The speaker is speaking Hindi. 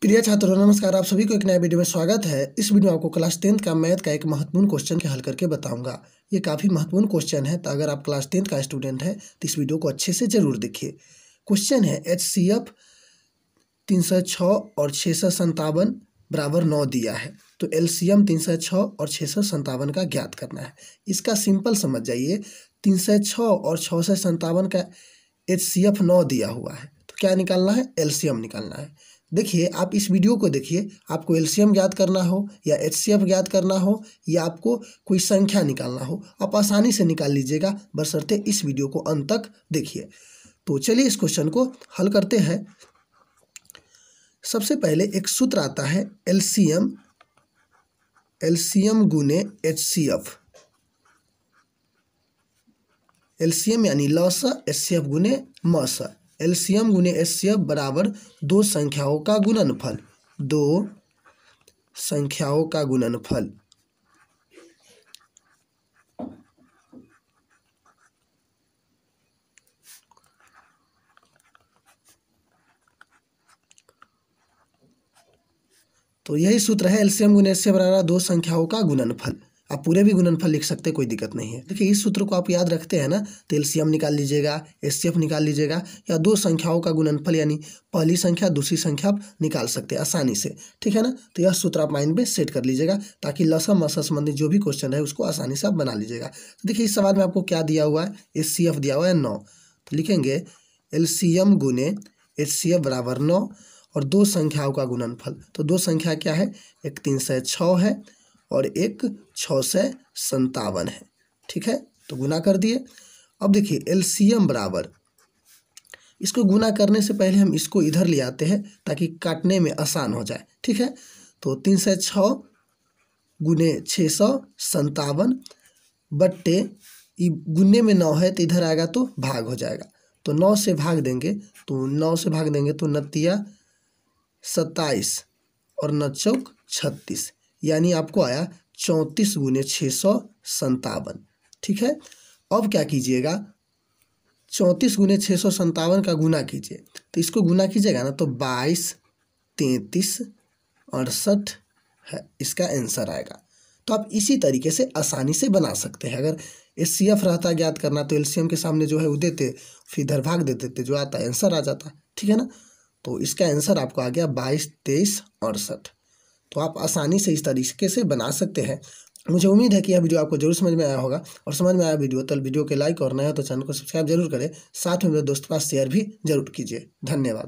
प्रिय छात्रों नमस्कार आप सभी को एक नया वीडियो में स्वागत है इस वीडियो में आपको क्लास टेंथ का मैथ का एक महत्वपूर्ण क्वेश्चन के हल करके बताऊंगा ये काफ़ी महत्वपूर्ण क्वेश्चन है तो अगर आप क्लास टेंथ का स्टूडेंट है तो इस वीडियो को अच्छे से जरूर देखिए क्वेश्चन है एच सी एफ तीन सौ छः और छः सौ संतावन बराबर नौ दिया है तो एल सी एम तीन सौ छः और छः सौ संतावन का ज्ञात करना है इसका सिंपल समझ जाइए तीन सौ छः और छः सौ संतावन का एच सी एफ नौ दिया हुआ है तो क्या निकालना है एल सी एम निकालना है देखिए आप इस वीडियो को देखिए आपको एलसीएम ज्ञात करना हो या एचसीएफ ज्ञात करना हो या आपको कोई संख्या निकालना हो आप आसानी से निकाल लीजिएगा बशर्ते इस वीडियो को अंत तक देखिए तो चलिए इस क्वेश्चन को हल करते हैं सबसे पहले एक सूत्र आता है एलसीएम एलसीएम गुने एचसीएफ एलसीएम यानी लस एफ गुने मस एलसीएम गुने एस बराबर दो संख्याओं का गुणनफल दो संख्याओं का गुणनफल तो यही सूत्र है एलसीएम गुने एस बराबर दो संख्याओं का गुणनफल आप पूरे भी गुणनफल लिख सकते कोई दिक्कत नहीं है देखिए इस सूत्र को आप याद रखते हैं ना तो एल निकाल लीजिएगा एस निकाल लीजिएगा या दो संख्याओं का गुणनफल यानी पहली संख्या दूसरी संख्या आप निकाल सकते हैं आसानी से ठीक है ना तो यह सूत्र आप माइंड में सेट कर लीजिएगा ताकि लसम मसा संबंधित जो भी क्वेश्चन है उसको आसानी से आप बना लीजिएगा तो देखिए इस सवाल में आपको क्या दिया हुआ है एस दिया हुआ है नौ तो लिखेंगे एल सी एम गुने सी एफ बराबर नौ और दो संख्याओं का गुणनफल तो दो संख्या क्या है एक तीन सौ छः है और एक छः सौ संतावन है ठीक है तो गुना कर दिए अब देखिए एलसीएम बराबर इसको गुना करने से पहले हम इसको इधर ले आते हैं ताकि काटने में आसान हो जाए ठीक है तो तीन सौ छः गुने छः सौ संतावन बट्टे गुने में नौ है तो इधर आएगा तो भाग हो जाएगा तो नौ से भाग देंगे तो नौ से भाग देंगे तो नतिया सत्ताईस और न चौक छत्तीस यानी आपको आया चौंतीस गुने छः सौ संतावन ठीक है अब क्या कीजिएगा चौंतीस गुने छः सौ संतावन का गुना कीजिए तो इसको गुना कीजिएगा ना तो बाईस तैंतीस अड़सठ है इसका आंसर आएगा तो आप इसी तरीके से आसानी से बना सकते हैं अगर एस सी एफ रहता ज्ञात करना तो एलसीएम के सामने जो है वो देते फिर इधर भाग दे देते जो आता आंसर आ जाता ठीक है ना तो इसका आंसर आपको आ गया बाईस तेईस अड़सठ तो आप आसानी से इस तरीके से बना सकते हैं मुझे उम्मीद है कि यह वीडियो आपको जरूर समझ में आया होगा और समझ में आया वीडियो तो वीडियो के लाइक और नया तो चैनल को सब्सक्राइब जरूर करें साथ में मेरे दोस्तों पास शेयर भी जरूर कीजिए धन्यवाद